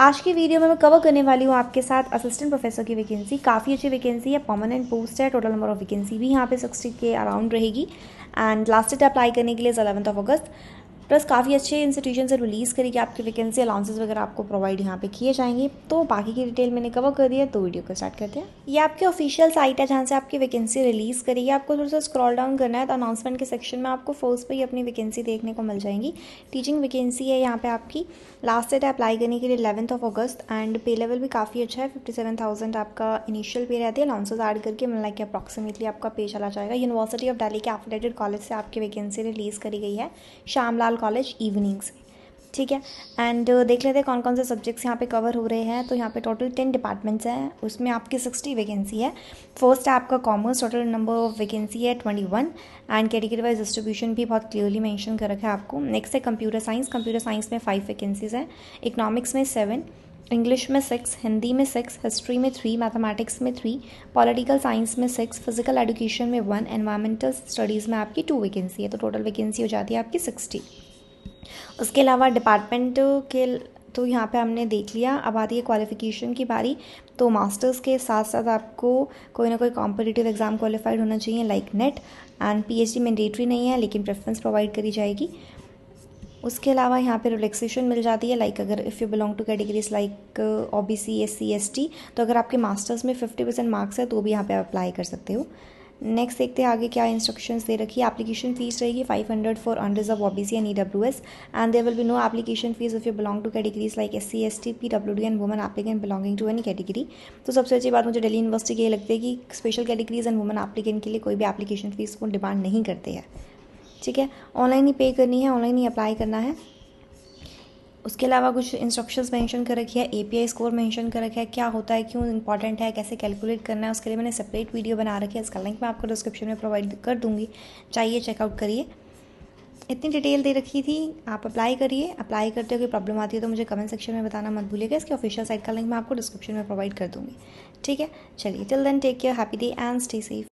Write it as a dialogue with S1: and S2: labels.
S1: आज की वीडियो में मैं कवर करने वाली हूँ आपके साथ असिस्टेंट प्रोफेसर की वैकेंसी काफ़ी अच्छी वैकेंसी है परमानेंट पोस्ट है टोटल नंबर ऑफ वैकेंसी भी यहाँ पे सिक्सटी के अराउंड रहेगी एंड लास्ट डेट अप्लाई करने के लिए is eleventh of August plus काफ़ी अच्छे इंस्टीट्यूशन से रिलीज़ करेगी आपकी वैकेंसी अलाउंसेज वगैरह आपको प्रोवाइड यहाँ पे किए जाएंगे तो बाकी की डिटेल मैंने कवर कर दिया तो वीडियो को स्टार्ट करते हैं ये आपकी ऑफिशियल साइट है जहाँ से आपकी वैकेंसी रिलीज़ करेगी आपको थोड़ा सा स्क्रॉल डाउन करना है तो अनाउंसमेंट के सेक्शन में आपको फोर्स पर ही अपनी वैकेंसी देखने को मिल जाएंगी टीचिंग वैकेंसी है यहाँ पर आपकी लास्ट डेट है अप्लाई करने के लिए eleventh of August and pay level भी काफ़ी अच्छा है फिफ्टी सेवन थाउजेंड आपका इनिशियल पे रहती है अलाउंसेज एड करके मिलना कि अप्रॉक्सीमेटली आपका पे चला जाएगा यूनिवर्सिटी ऑफ डेली के एफिलेटेड कॉलेज से आपकी वैकेंसी रिलीज़ करी गई है श्यामलाल कॉलेज इवनिंग्स ठीक है एंड uh, देख लेते हैं कौन कौन से सब्जेक्ट्स यहाँ पे कवर हो रहे हैं तो यहाँ पे टोटल टेन डिपार्टमेंट्स हैं उसमें आपकी सिक्सटी वैकेंसी है फर्स्ट है आपका commerce total number of vacancy है twenty one and category wise distribution भी बहुत क्लियरली मेंशन कर रखा है आपको नेक्स्ट है कंप्यूटर साइंस कंप्यूटर साइंस में फाइव वैकेंसीज़ हैं इकनॉमिक्स में सेवन इंग्लिश में सिक्स हिंदी में सिक्स हिस्ट्री में थ्री मैथमेटिक्स में थ्री पॉलिटिकल साइंस में सिक्स फिजिकल एजुकेशन में वन एनवायरमेंटल स्टडीज़ में आपकी टू वैकेंसी है तो टोटल वैकेंसी हो जाती है आपकी सिक्सटी उसके अलावा डिपार्टमेंट के तो यहाँ पे हमने देख लिया अब आती है क्वालिफ़िकेशन की बारी तो मास्टर्स के साथ साथ आपको कोई ना कोई कॉम्पिटिटिव एग्ज़ाम क्वालिफाइड होना चाहिए like NET and PhD H नहीं है लेकिन प्रेफरेंस प्रोवाइड करी जाएगी उसके अलावा यहाँ पे रिलैक्सेशन मिल जाती है लाइक अगर if you belong to categories like O B C S C S T तो अगर आपके मास्टर्स में फिफ्टी परसेंट मार्क्स है तो भी यहाँ पे अप्लाई कर सकते हो नेक्स्ट देखते हैं आगे क्या इंस्ट्रक्शंस दे रखी है एप्लीकेशन फीस रहेगी five hundred for unreserve C and E W S and there will be no application fees if you belong to categories like S C S T P W D and woman applicant belonging to any category तो सबसे अच्छी बात मुझे daily university के ये लगती है कि special categories and woman applicant के लिए कोई भी एप्लीकेशन फीस को डिमांड नहीं करते हैं ठीक है ऑनलाइन ही पे करनी है ऑनलाइन ही अप्लाई करना है उसके अलावा कुछ इंस्ट्रक्शंस मेंशन कर रखी है एपीआई स्कोर मेंशन कर रखा है क्या होता है क्यों इंपॉर्टेंट है कैसे कैलकुलेट करना है उसके लिए मैंने सेपरेट वीडियो बना रखी है इसका लिंक मैं आपको डिस्क्रिप्शन में प्रोवाइड कर दूंगी चाहिए चेकआउट करिए इतनी डिटेल दे रखी थी आप अप्लाई करिए अप्लाई करते हुए प्रॉब्लम आती है तो मुझे कमेंट सेक्शन में बताना मत भूलिएगा इसके ऑफिशियल साइट का लिंक मैं आपको डिस्क्रिप्शन में प्रोवाइड कर दूंगी ठीक है चलिए till then take care happy day and stay safe